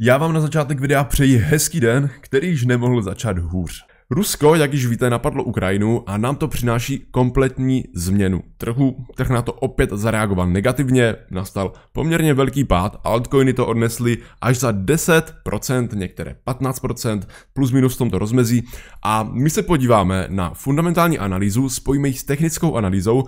Já vám na začátek videa přeji hezký den, který již nemohl začát hůř. Rusko, jak již víte, napadlo Ukrajinu a nám to přináší kompletní změnu trhu. Trh na to opět zareagoval negativně, nastal poměrně velký pád, altcoiny to odnesly až za 10%, některé 15%, plus minus v tomto rozmezí. A my se podíváme na fundamentální analýzu, spojíme ji s technickou analýzou,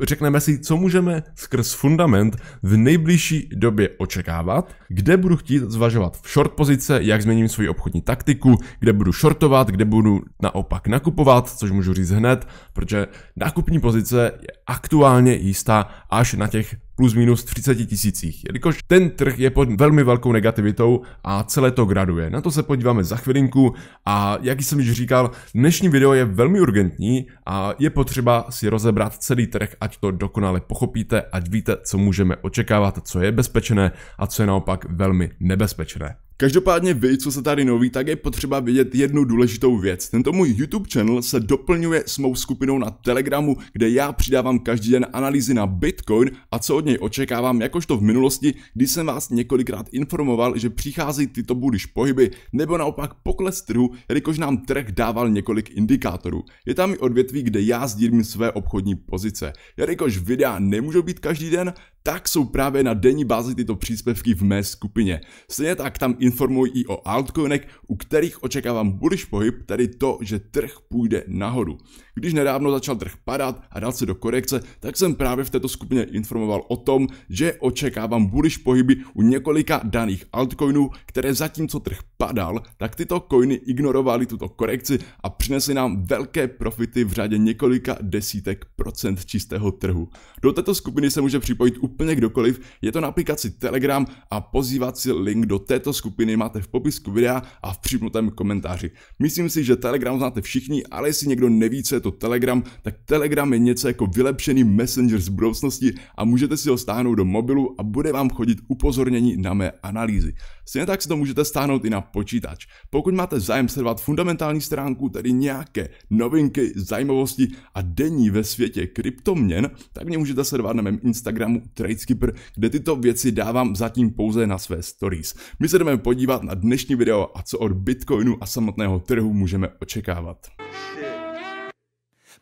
Řekneme si, co můžeme skrz fundament v nejbližší době očekávat, kde budu chtít zvažovat v short pozice, jak změním svoji obchodní taktiku, kde budu shortovat, kde budu naopak nakupovat, což můžu říct hned, protože nákupní pozice je aktuálně jistá až na těch plus minus 30 tisících, jelikož ten trh je pod velmi velkou negativitou a celé to graduje. Na to se podíváme za chvilinku a jak jsem již říkal, dnešní video je velmi urgentní a je potřeba si rozebrat celý trh, ať to dokonale pochopíte, ať víte, co můžeme očekávat, co je bezpečné a co je naopak velmi nebezpečné. Každopádně vy, co se tady noví, tak je potřeba vědět jednu důležitou věc. Tento můj YouTube channel se doplňuje s mou skupinou na Telegramu, kde já přidávám každý den analýzy na Bitcoin a co od něj očekávám, jakožto v minulosti, kdy jsem vás několikrát informoval, že přichází tyto budiš pohyby, nebo naopak pokles trhu, jelikož nám trh dával několik indikátorů. Je tam i odvětví, kde já sdílím své obchodní pozice. Jelikož videa nemůžou být každý den, tak jsou právě na denní bázi tyto příspěvky v mé skupině. Stejně tak tam informuji i o altcoinech, u kterých očekávám bullish pohyb, tedy to, že trh půjde nahoru. Když nedávno začal trh padat a dal se do korekce, tak jsem právě v této skupině informoval o tom, že očekávám bullish pohyby u několika daných altcoinů, které zatímco trh padal, tak tyto coiny ignorovaly tuto korekci a přinesly nám velké profity v řadě několika desítek procent čistého trhu. Do této skupiny se může připojit u úplně kdokoliv, je to na aplikaci Telegram a pozývací link do této skupiny máte v popisku videa a v připnutém komentáři. Myslím si, že Telegram znáte všichni, ale jestli někdo neví, co je to Telegram, tak Telegram je něco jako vylepšený messenger z budoucnosti a můžete si ho stáhnout do mobilu a bude vám chodit upozornění na mé analýzy. Stejně tak si to můžete stáhnout i na počítač. Pokud máte zájem sledovat fundamentální stránku, tedy nějaké novinky, zajímavosti a denní ve světě kryptoměn, tak mě můžete sledovat na mém Instagramu TradeSkipper, kde tyto věci dávám zatím pouze na své stories. My se jdeme podívat na dnešní video a co od Bitcoinu a samotného trhu můžeme očekávat.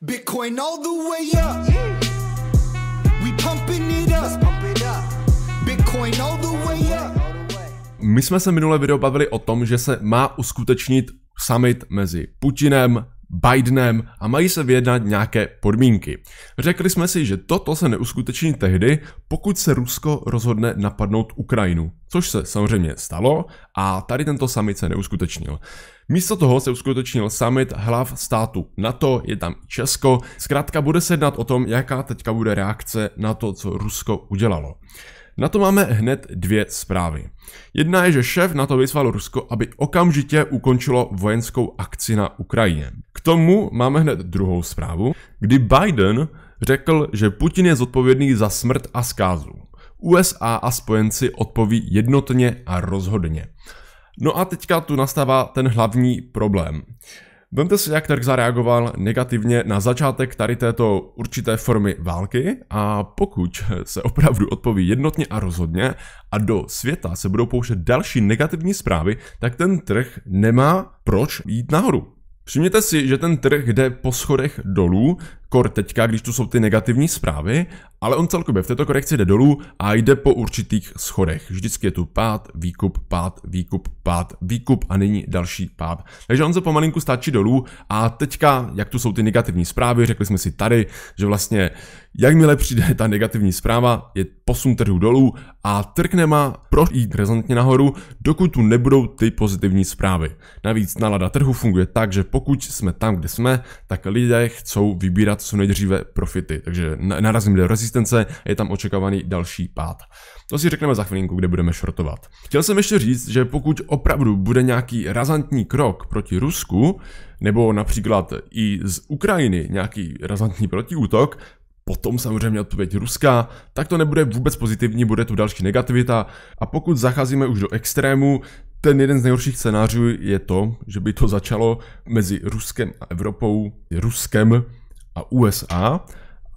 Bitcoin all the way up. We pumping it up. Bitcoin all the way up. My jsme se minule video bavili o tom, že se má uskutečnit summit mezi Putinem, Bidenem a mají se vyjednat nějaké podmínky. Řekli jsme si, že toto se neuskuteční tehdy, pokud se Rusko rozhodne napadnout Ukrajinu, což se samozřejmě stalo a tady tento summit se neuskutečnil. Místo toho se uskutečnil summit hlav státu NATO, je tam Česko. Zkrátka bude se jednat o tom, jaká teďka bude reakce na to, co Rusko udělalo. Na to máme hned dvě zprávy. Jedna je, že šéf NATO vyzval Rusko, aby okamžitě ukončilo vojenskou akci na Ukrajině. K tomu máme hned druhou zprávu, kdy Biden řekl, že Putin je zodpovědný za smrt a zkázu. USA a spojenci odpoví jednotně a rozhodně. No a teďka tu nastává ten hlavní problém. Vemte si, jak Terk zareagoval negativně na začátek tady této určité formy války a pokud se opravdu odpoví jednotně a rozhodně a do světa se budou pouštět další negativní zprávy, tak ten trh nemá proč jít nahoru. Všimněte si, že ten trh jde po schodech dolů, kor teďka, když tu jsou ty negativní zprávy, ale on celkově v této korekci jde dolů a jde po určitých schodech. Vždycky je tu pád, výkup, pád, výkup, pád, výkup a nyní další pád. Takže on se pomalinku stačí dolů a teďka, jak tu jsou ty negativní zprávy, řekli jsme si tady, že vlastně jakmile přijde ta negativní zpráva, je posun trhu dolů a trh nemá proč jít nahoru, dokud tu nebudou ty pozitivní zprávy. Navíc nalada trhu funguje tak, že pokud jsme tam, kde jsme, tak lidé chcou vybírat vyhrát co nejdříve profity. Takže narazím do rezistence, je tam očekávaný další pád. To si řekneme za chvilinku, kde budeme šrotovat. Chtěl jsem ještě říct, že pokud opravdu bude nějaký razantní krok proti Rusku, nebo například i z Ukrajiny nějaký razantní protiútok, potom samozřejmě odpověď Ruska, tak to nebude vůbec pozitivní, bude tu další negativita a pokud zacházíme už do extrému, ten jeden z nejhorších scénářů je to, že by to začalo mezi Ruskem a Evropou, Ruskem a USA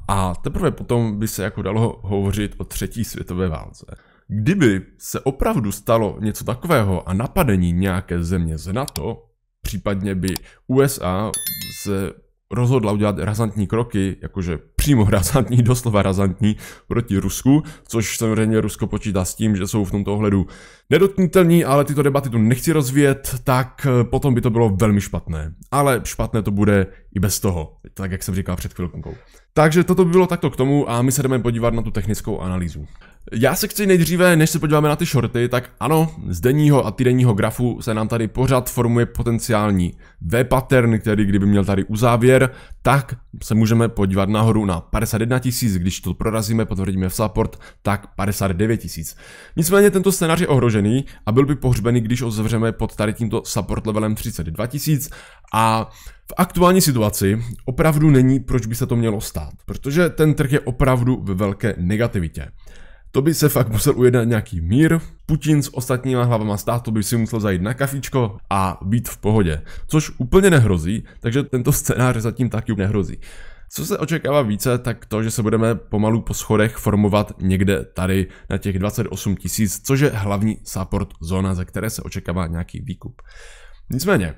a teprve potom by se jako dalo hovořit o třetí světové válce. Kdyby se opravdu stalo něco takového a napadení nějaké země z NATO, případně by USA se rozhodla udělat razantní kroky, jakože přímo razantní, doslova razantní proti Rusku, což samozřejmě Rusko počítá s tím, že jsou v tomto ohledu nedotknutelní, ale tyto debaty tu nechci rozvíjet, tak potom by to bylo velmi špatné. Ale špatné to bude i bez toho, tak jak jsem říkal před chvilkou. Takže toto by bylo takto k tomu a my se jdeme podívat na tu technickou analýzu. Já se chci nejdříve, než se podíváme na ty shorty, tak ano, z denního a týdenního grafu se nám tady pořád formuje potenciální V-pattern, který kdyby měl tady uzávěr, tak se můžeme podívat nahoru na 51 tisíc, když to prorazíme, potvrdíme v support, tak 59 tisíc. Nicméně tento scénář je ohrožený a byl by pohřbený, když ozvřeme pod tady tímto support levelem 32 tisíc a v aktuální situaci opravdu není, proč by se to mělo stát, protože ten trh je opravdu ve velké negativitě. To by se fakt musel ujednat nějaký mír, Putin s ostatníma hlavama státu by si musel zajít na kafičko a být v pohodě, což úplně nehrozí, takže tento scénář zatím taky nehrozí. Co se očekává více, tak to, že se budeme pomalu po schodech formovat někde tady na těch 28 tisíc, což je hlavní support zóna, ze které se očekává nějaký výkup. Nicméně,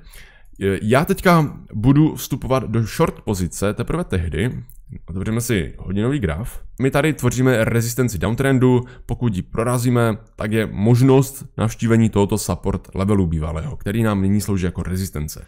Eh, já teďka budu vstupovat do short pozice teprve tehdy, otevřeme si hodinový graf. My tady tvoříme rezistenci downtrendu, pokud ji prorazíme, tak je možnost navštívení tohoto support levelu bývalého, který nám nyní slouží jako rezistence.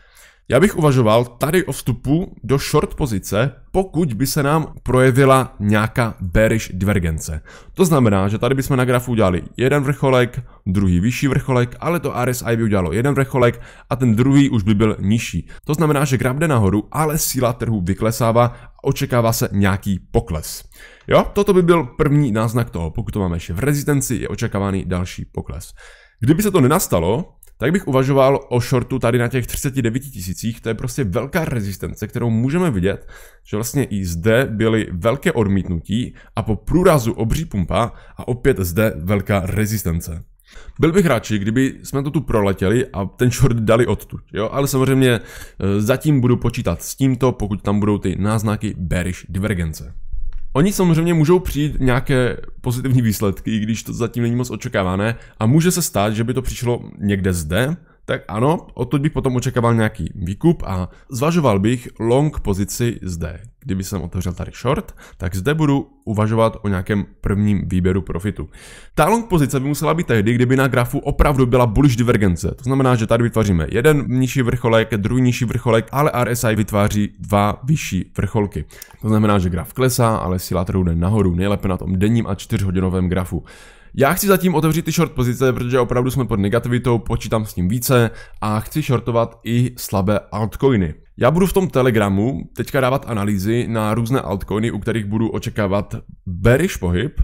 Já bych uvažoval tady o vstupu do short pozice, pokud by se nám projevila nějaká bearish divergence. To znamená, že tady bychom na grafu udělali jeden vrcholek, druhý vyšší vrcholek, ale to RSI by udělalo jeden vrcholek a ten druhý už by byl nižší. To znamená, že graf jde nahoru, ale síla trhu vyklesává a očekává se nějaký pokles. Jo, toto by byl první náznak toho, pokud to máme ještě v rezistenci, je očekávaný další pokles. Kdyby se to nenastalo, tak bych uvažoval o shortu tady na těch 39 tisících. To je prostě velká rezistence, kterou můžeme vidět, že vlastně i zde byly velké odmítnutí a po průrazu obří pumpa a opět zde velká rezistence. Byl bych radši, kdyby jsme to tu proletěli a ten short dali odtud, jo? ale samozřejmě e, zatím budu počítat s tímto, pokud tam budou ty náznaky bearish divergence. Oni samozřejmě můžou přijít nějaké pozitivní výsledky, i když to zatím není moc očekávané, a může se stát, že by to přišlo někde zde, tak ano, odtud bych potom očekával nějaký výkup a zvažoval bych long pozici zde. Kdyby jsem otevřel tady short, tak zde budu uvažovat o nějakém prvním výběru profitu. Ta long pozice by musela být tehdy, kdyby na grafu opravdu byla bullish divergence. To znamená, že tady vytváříme jeden nižší vrcholek, druhý nižší vrcholek, ale RSI vytváří dva vyšší vrcholky. To znamená, že graf klesá, ale síla trhu jde nahoru, nejlépe na tom denním a čtyřhodinovém grafu. Já chci zatím otevřít ty short pozice, protože opravdu jsme pod negativitou, počítám s ním více a chci shortovat i slabé altcoiny. Já budu v tom Telegramu teďka dávat analýzy na různé altcoiny, u kterých budu očekávat bearish pohyb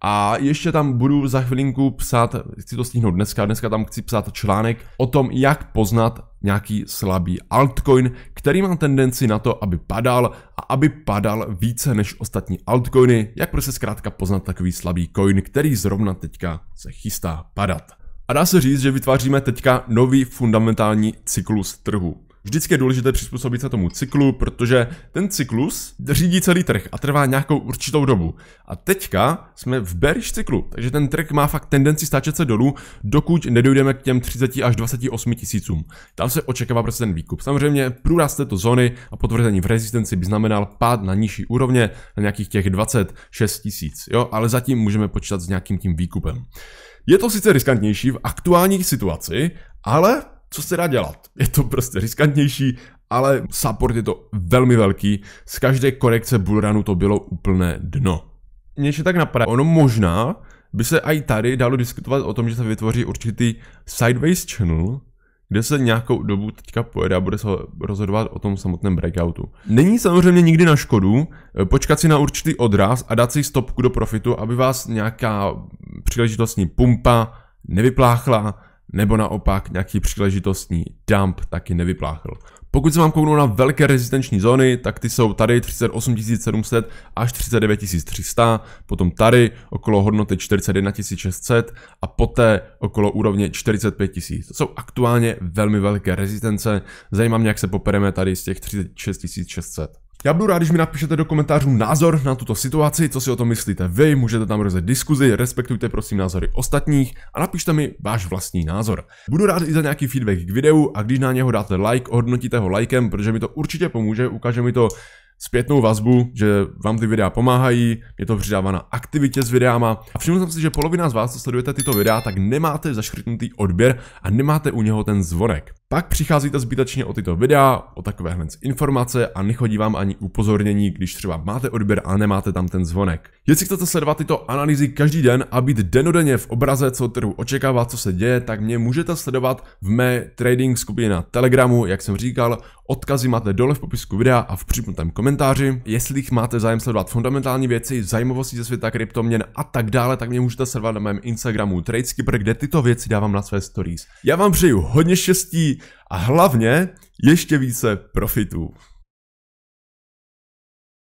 a ještě tam budu za chvilinku psát, chci to stihnout dneska, dneska tam chci psát článek o tom, jak poznat nějaký slabý altcoin, který má tendenci na to, aby padal a aby padal více než ostatní altcoiny, jak prostě zkrátka poznat takový slabý coin, který zrovna teďka se chystá padat. A dá se říct, že vytváříme teďka nový fundamentální cyklus trhu. Vždycky je důležité přizpůsobit se tomu cyklu, protože ten cyklus řídí celý trh a trvá nějakou určitou dobu. A teďka jsme v bearish cyklu, takže ten trh má fakt tendenci stáčet se dolů, dokud nedojdeme k těm 30 až 28 tisícům. Tam se očekává prostě ten výkup. Samozřejmě průraz této zóny a potvrzení v rezistenci by znamenal pád na nižší úrovně, na nějakých těch 26 tisíc, jo, ale zatím můžeme počítat s nějakým tím výkupem. Je to sice riskantnější v aktuální situaci, ale co se dá dělat? Je to prostě riskantnější, ale support je to velmi velký. Z každé korekce bullrunu to bylo úplné dno. Mně tak napadá, ono možná by se i tady dalo diskutovat o tom, že se vytvoří určitý sideways channel, kde se nějakou dobu teďka pojede a bude se rozhodovat o tom samotném breakoutu. Není samozřejmě nikdy na škodu eh, počkat si na určitý odraz a dát si stopku do profitu, aby vás nějaká příležitostní pumpa nevypláchla, nebo naopak nějaký příležitostní dump taky nevypláchl. Pokud se mám kouknout na velké rezistenční zóny, tak ty jsou tady 38 700 až 39 300, potom tady okolo hodnoty 41 600 a poté okolo úrovně 45 000. To jsou aktuálně velmi velké rezistence, zajímá mě, jak se popereme tady z těch 36 600. Já budu rád, když mi napíšete do komentářů názor na tuto situaci, co si o tom myslíte vy, můžete tam rozjet diskuzi, respektujte prosím názory ostatních a napište mi váš vlastní názor. Budu rád i za nějaký feedback k videu a když na něho dáte like, hodnotíte ho likem, protože mi to určitě pomůže, ukáže mi to zpětnou vazbu, že vám ty videa pomáhají, je to přidává na aktivitě s videama a všiml jsem si, že polovina z vás, co sledujete tyto videa, tak nemáte zaškrtnutý odběr a nemáte u něho ten zvonek. Pak přicházíte zbytečně o tyto videa, o takové hned informace a nechodí vám ani upozornění, když třeba máte odběr a nemáte tam ten zvonek. Jestli chcete sledovat tyto analýzy každý den a být denodenně v obraze, co trhu očekává, co se děje, tak mě můžete sledovat v mé trading skupině na Telegramu, jak jsem říkal, odkazy máte dole v popisku videa a v připnutém komentáři. Jestli máte zájem sledovat fundamentální věci, zajímavosti ze světa kryptoměn a tak dále, tak mě můžete sledovat na mém Instagramu Tradeskipper, kde tyto věci dávám na své stories. Já vám přeju hodně štěstí, a hlavně ještě více profitů.